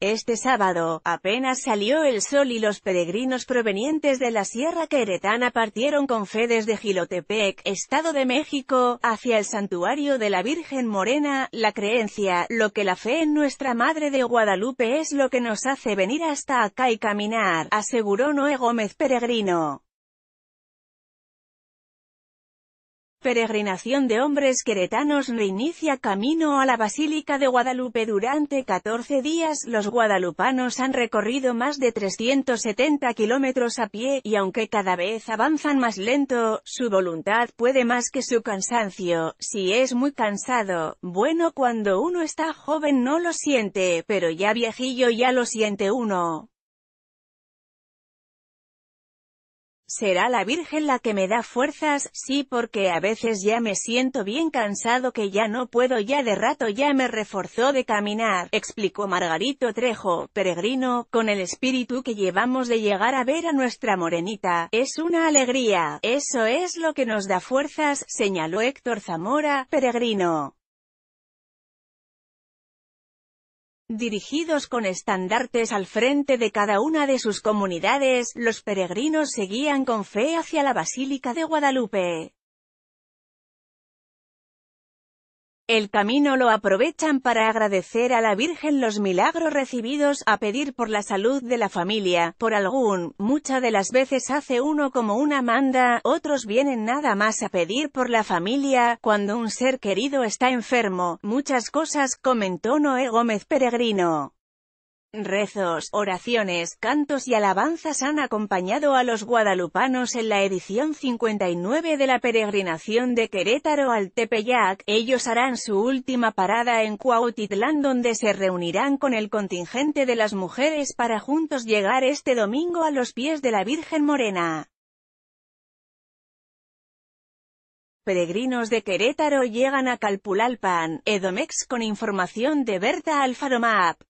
Este sábado, apenas salió el sol y los peregrinos provenientes de la Sierra Queretana partieron con fe desde Gilotepec, Estado de México, hacia el santuario de la Virgen Morena, la creencia, lo que la fe en nuestra Madre de Guadalupe es lo que nos hace venir hasta acá y caminar, aseguró Noé Gómez Peregrino. Peregrinación de hombres queretanos reinicia camino a la Basílica de Guadalupe Durante 14 días los guadalupanos han recorrido más de 370 kilómetros a pie, y aunque cada vez avanzan más lento, su voluntad puede más que su cansancio, si es muy cansado, bueno cuando uno está joven no lo siente, pero ya viejillo ya lo siente uno. Será la Virgen la que me da fuerzas, sí porque a veces ya me siento bien cansado que ya no puedo ya de rato ya me reforzó de caminar, explicó Margarito Trejo, peregrino, con el espíritu que llevamos de llegar a ver a nuestra morenita, es una alegría, eso es lo que nos da fuerzas, señaló Héctor Zamora, peregrino. Dirigidos con estandartes al frente de cada una de sus comunidades, los peregrinos seguían con fe hacia la Basílica de Guadalupe. El camino lo aprovechan para agradecer a la Virgen los milagros recibidos, a pedir por la salud de la familia, por algún, muchas de las veces hace uno como una manda, otros vienen nada más a pedir por la familia, cuando un ser querido está enfermo, muchas cosas, comentó Noé Gómez Peregrino. Rezos, oraciones, cantos y alabanzas han acompañado a los guadalupanos en la edición 59 de la peregrinación de Querétaro al Tepeyac, ellos harán su última parada en Cuautitlán donde se reunirán con el contingente de las mujeres para juntos llegar este domingo a los pies de la Virgen Morena. peregrinos de Querétaro llegan a Calpulalpan, Edomex con información de Berta Alfaro Map.